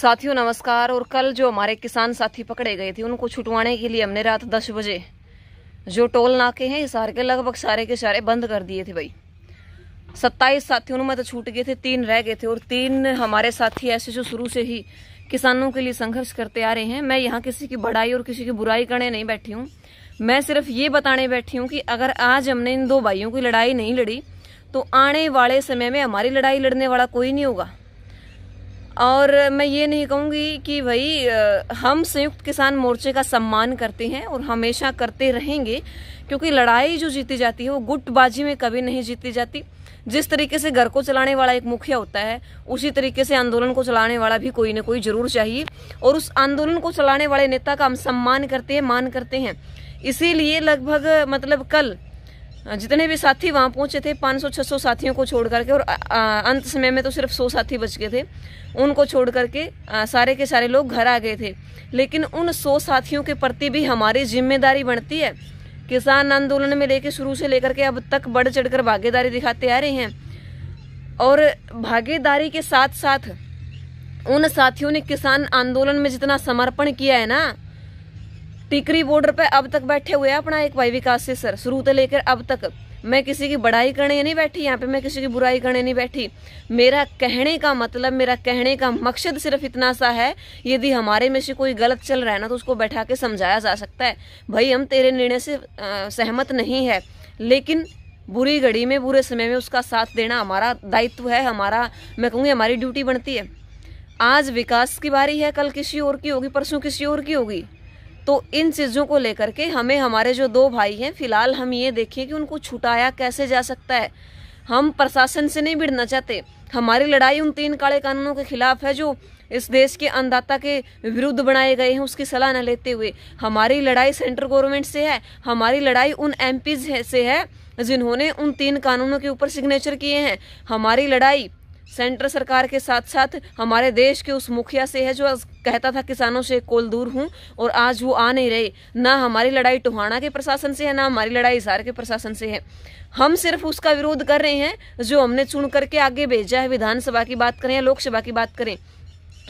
साथियों नमस्कार और कल जो हमारे किसान साथी पकड़े गए थे उनको छुटवाने के लिए हमने रात दस बजे जो टोल नाके हैं हिसार के लगभग सारे के सारे बंद कर दिए थे भाई सत्ताईस साथियों में तो छूट गए थे तीन रह गए थे और तीन हमारे साथी ऐसे जो शुरू से ही किसानों के लिए संघर्ष करते आ रहे हैं मैं यहाँ किसी की बड़ाई और किसी की बुराई करने नहीं बैठी हूँ मैं सिर्फ ये बताने बैठी हूँ कि अगर आज हमने इन दो भाइयों की लड़ाई नहीं लड़ी तो आने वाले समय में हमारी लड़ाई लड़ने वाला कोई नहीं होगा और मैं ये नहीं कहूँगी कि भाई हम संयुक्त किसान मोर्चे का सम्मान करते हैं और हमेशा करते रहेंगे क्योंकि लड़ाई जो जीती जाती है वो गुटबाजी में कभी नहीं जीती जाती जिस तरीके से घर को चलाने वाला एक मुखिया होता है उसी तरीके से आंदोलन को चलाने वाला भी कोई ना कोई जरूर चाहिए और उस आंदोलन को चलाने वाले नेता का हम सम्मान करते हैं मान करते हैं इसीलिए लगभग मतलब कल जितने भी साथी वहाँ पहुँचे थे 500-600 साथियों को छोड़ करके और अंत समय में तो सिर्फ 100 साथी बच गए थे उनको छोड़ करके सारे के सारे लोग घर आ गए थे लेकिन उन 100 साथियों के प्रति भी हमारी जिम्मेदारी बढ़ती है किसान आंदोलन में लेके शुरू से लेकर के अब तक बढ़ चढ़ कर भागीदारी दिखाते आ रहे हैं और भागीदारी के साथ साथ उन साथियों ने किसान आंदोलन में जितना समर्पण किया है ना टिकरी बॉर्डर पर अब तक बैठे हुए हैं अपना एक भाई विकास से सर शुरू से लेकर अब तक मैं किसी की बड़ाई करने नहीं बैठी यहाँ पे मैं किसी की बुराई करने नहीं बैठी मेरा कहने का मतलब मेरा कहने का मकसद सिर्फ इतना सा है यदि हमारे में से कोई गलत चल रहा है ना तो उसको बैठा के समझाया जा सकता है भाई हम तेरे निर्णय से सहमत नहीं है लेकिन बुरी घड़ी में बुरे समय में उसका साथ देना हमारा दायित्व है हमारा मैं कहूँगी हमारी ड्यूटी बनती है आज विकास की बारी है कल किसी और की होगी परसों किसी और की होगी तो इन चीज़ों को लेकर के हमें हमारे जो दो भाई हैं फिलहाल हम ये देखें कि उनको छुटाया कैसे जा सकता है हम प्रशासन से नहीं भिड़ना चाहते हमारी लड़ाई उन तीन काले कानूनों के खिलाफ है जो इस देश के अन्नदाता के विरुद्ध बनाए गए हैं उसकी सलाह न लेते हुए हमारी लड़ाई सेंट्रल गवर्नमेंट से है हमारी लड़ाई उन एम से है जिन्होंने उन तीन कानूनों के ऊपर सिग्नेचर किए हैं हमारी लड़ाई सेंटर सरकार के साथ साथ हमारे देश के उस मुखिया से है जो कहता था किसानों से कोल दूर हूँ और आज वो आ नहीं रहे ना हमारी लड़ाई टोहाना के प्रशासन से है ना हमारी लड़ाई हिसार के प्रशासन से है हम सिर्फ उसका विरोध कर रहे हैं जो हमने चुन करके आगे भेजा है विधानसभा की बात करें या लोकसभा की बात करें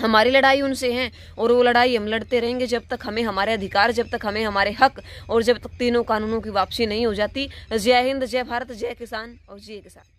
हमारी लड़ाई उनसे है और वो लड़ाई हम लड़ते रहेंगे जब तक हमें हमारे अधिकार जब तक हमें हमारे हक और जब तक तीनों कानूनों की वापसी नहीं हो जाती जय हिंद जय भारत जय किसान और जय किसान